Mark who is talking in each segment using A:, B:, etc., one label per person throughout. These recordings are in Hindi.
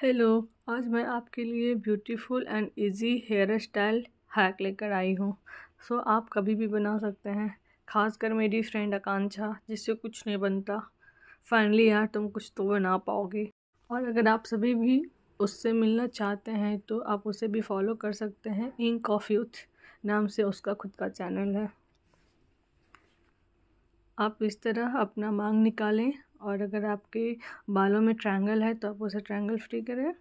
A: हेलो आज मैं आपके लिए beautiful and easy hair style hack लेकर आई हूँ सो आप कभी भी बना सकते हैं खासकर मेरी फ्रेंड आकांक्षा जिससे कुछ नहीं बनता फाइनली यार तुम कुछ तो बना पाओगे और अगर आप सभी भी उससे मिलना चाहते हैं तो आप उसे भी फॉलो कर सकते हैं इंक ऑफ यूथ नाम से उसका खुद का चैनल है आप इस तरह अपना मांग निकालें और अगर आपके बालों में ट्रायंगल है तो आप उसे ट्रायंगल फ्री करें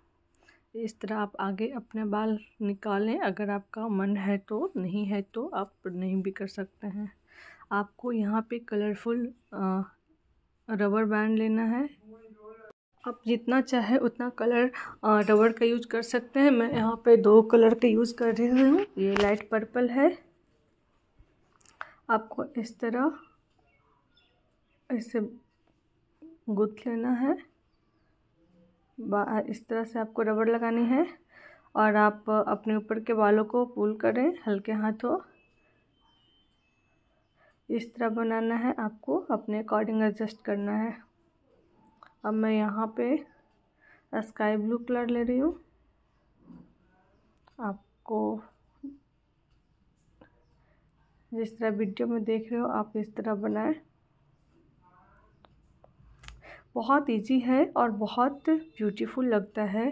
A: इस तरह आप आगे अपने बाल निकालें अगर आपका मन है तो नहीं है तो आप नहीं भी कर सकते हैं आपको यहाँ पे कलरफुल रबर बैंड लेना है आप जितना चाहे उतना कलर रबर का यूज कर सकते हैं मैं यहाँ पे दो कलर का यूज़ कर रही हूँ ये लाइट पर्पल है आपको इस तरह इसे गुथ लेना है इस तरह से आपको रबड़ लगानी है और आप अपने ऊपर के बालों को पुल करें हल्के हाथों इस तरह बनाना है आपको अपने अकॉर्डिंग एडजस्ट करना है अब मैं यहाँ पे स्काई ब्लू कलर ले रही हूँ आपको जिस तरह वीडियो में देख रहे हो आप इस तरह बनाएं बहुत इजी है और बहुत ब्यूटीफुल लगता है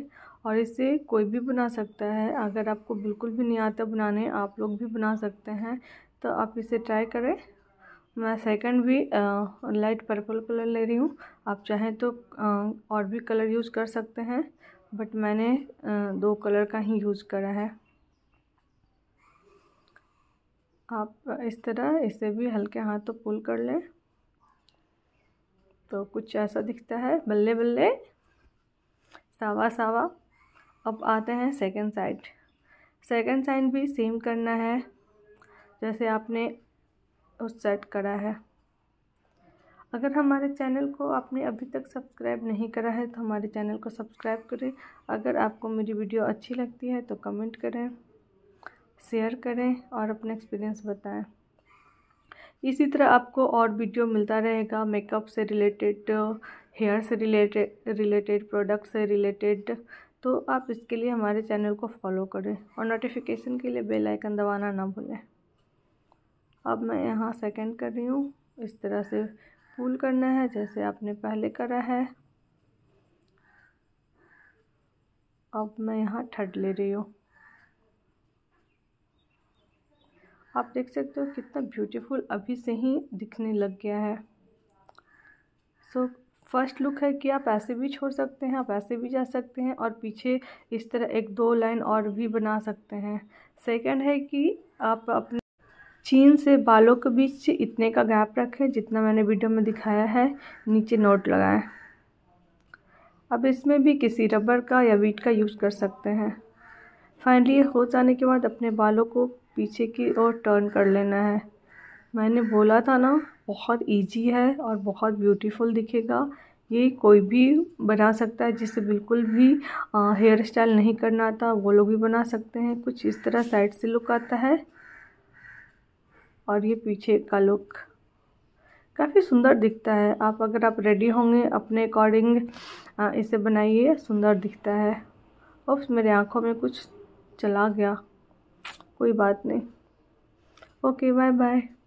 A: और इसे कोई भी बना सकता है अगर आपको बिल्कुल भी नहीं आता बनाने आप लोग भी बना सकते हैं तो आप इसे ट्राई करें मैं सेकंड भी लाइट पर्पल कलर ले रही हूँ आप चाहें तो आ, और भी कलर यूज़ कर सकते हैं बट मैंने आ, दो कलर का ही यूज़ करा है आप इस तरह इसे भी हल्के हाथों तो पुल कर लें तो कुछ ऐसा दिखता है बल्ले बल्ले सावा सावा अब आते हैं सेकंड साइड सेकंड साइड भी सेम करना है जैसे आपने उस साइड करा है अगर हमारे चैनल को आपने अभी तक सब्सक्राइब नहीं करा है तो हमारे चैनल को सब्सक्राइब करें अगर आपको मेरी वीडियो अच्छी लगती है तो कमेंट करें शेयर करें और अपना एक्सपीरियंस बताएं इसी तरह आपको और वीडियो मिलता रहेगा मेकअप से रिलेटेड हेयर से रिलेटेड रिलेटेड प्रोडक्ट से रिलेटेड तो आप इसके लिए हमारे चैनल को फॉलो करें और नोटिफिकेशन के लिए बेल आइकन दबाना ना भूलें अब मैं यहाँ सेकंड कर रही हूँ इस तरह से फूल करना है जैसे आपने पहले करा है अब मैं यहाँ ठड ले रही हूँ आप देख सकते हो कितना ब्यूटीफुल अभी से ही दिखने लग गया है सो फर्स्ट लुक है कि आप ऐसे भी छोड़ सकते हैं आप ऐसे भी जा सकते हैं और पीछे इस तरह एक दो लाइन और भी बना सकते हैं सेकंड है कि आप अपने चीन से बालों के बीच इतने का गैप रखें जितना मैंने वीडियो में दिखाया है नीचे नोट लगाएं अब इसमें भी किसी रबर का या वीट का यूज़ कर सकते हैं फाइनली हो जाने के बाद अपने बालों को पीछे की ओर टर्न कर लेना है मैंने बोला था ना बहुत इजी है और बहुत ब्यूटीफुल दिखेगा ये कोई भी बना सकता है जिसे बिल्कुल भी हेयर स्टाइल नहीं करना आता वो लोग भी बना सकते हैं कुछ इस तरह साइड से लुक आता है और ये पीछे का लुक काफ़ी सुंदर दिखता है आप अगर आप रेडी होंगे अपने अकॉर्डिंग इसे बनाइए सुंदर दिखता है और मेरे आँखों में कुछ चला गया कोई बात नहीं ओके बाय बाय